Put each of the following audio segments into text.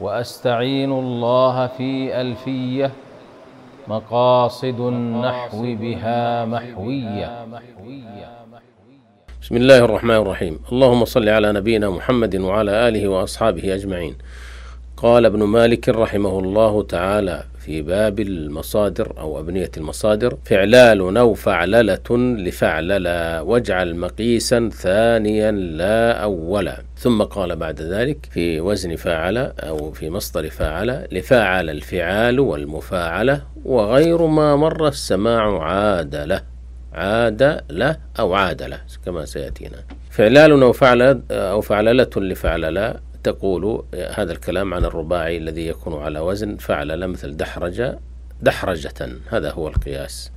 واستعين الله في الفيه مقاصد النحو بها محويه بسم الله الرحمن الرحيم اللهم صل على نبينا محمد وعلى اله واصحابه اجمعين قال ابن مالك رحمه الله تعالى في باب المصادر أو أبنية المصادر فعلال أو فعللة لفعللا واجعل مقيسا ثانيا لا أولا ثم قال بعد ذلك في وزن فاعل أو في مصدر فاعل لفاعل الفعال والمفاعلة وغير ما مر السماع عاد له عاد له أو عاد له كما سيأتينا فعلال أو فعل أو فعللة لفعللا تقول آه، هذا الكلام عن الرباعي الذي يكون على وزن فعل مثل دحرج دحرجة هذا هو القياس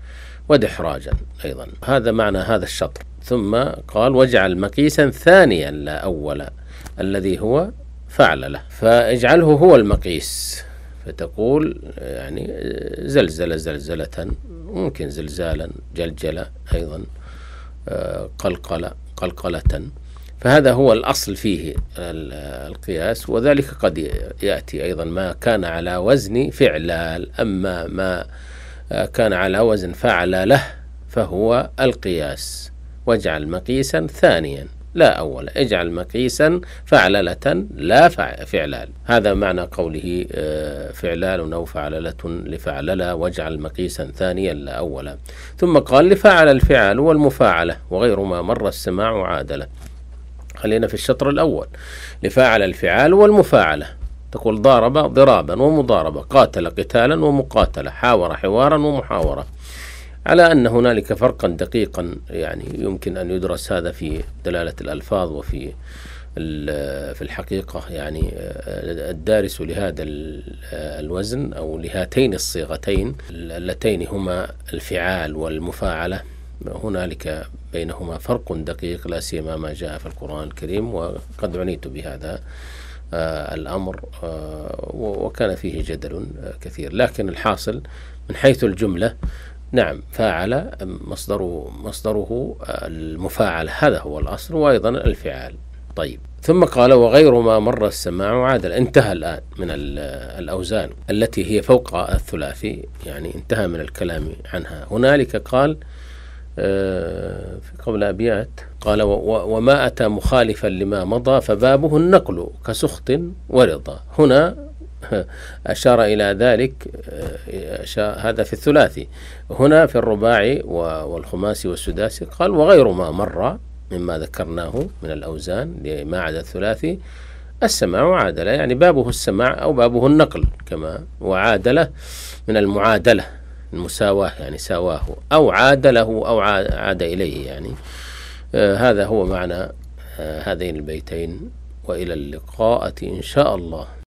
ودحراجا أيضا هذا معنى هذا الشطر ثم قال واجعل مقيسا ثانيا لا أولا الذي هو فعل له فاجعله هو المقيس فتقول آه، يعني آه، زلزل زلزلة ممكن زلزالا جلجلة أيضا قلقلة قلقلة فهذا هو الأصل فيه القياس وذلك قد يأتي أيضا ما كان على وزن فعلال أما ما كان على وزن فعل له فهو القياس واجعل مقيسا ثانيا لا أولا اجعل مقيسا فعللة لا فعلال هذا معنى قوله آه، فعلال أو فعللة لفعللة واجعل مقيسا ثانيا لا أولا ثم قال لفعل الفعل والمفاعلة وغير ما مر السماع عادله خلينا في الشطر الأول لفاعل الفعال والمفاعلة تقول ضارب ضرابا ومضاربة قاتل قتالا ومقاتلة حاور حوارا ومحاورة على أن هنالك فرقا دقيقا يعني يمكن أن يدرس هذا في دلالة الألفاظ وفي في الحقيقة يعني الدارس لهذا الوزن أو لهاتين الصيغتين اللتين هما الفعال والمفاعلة هنالك بينهما فرق دقيق لا سيما ما جاء في القرآن الكريم وقد عنيت بهذا آه، الأمر آه، وكان فيه جدل آه، كثير لكن الحاصل من حيث الجملة نعم فاعل مصدره مصدره المفاعل هذا هو الأصل وأيضا الفعال طيب ثم قال وغير ما مر السماع عادل انتهى الآن من الأوزان التي هي فوق الثلاثي يعني انتهى من الكلام عنها هنالك قال آه، في قبل أبيات قال وما أتى مخالفا لما مضى فبابه النقل كسخط ورضا هنا أشار إلى ذلك آه، هذا في الثلاثي هنا في الرباعي والخماسي والسداسي قال وغير ما مر مما ذكرناه من الأوزان لما عدا الثلاثي السماع وعادلة يعني بابه السماع أو بابه النقل كما وعادلة من المعادلة المساواة يعني ساواه أو عاد له أو عاد إليه يعني آه، هذا هو معنى آه، هذين البيتين وإلى اللقاءة إن شاء الله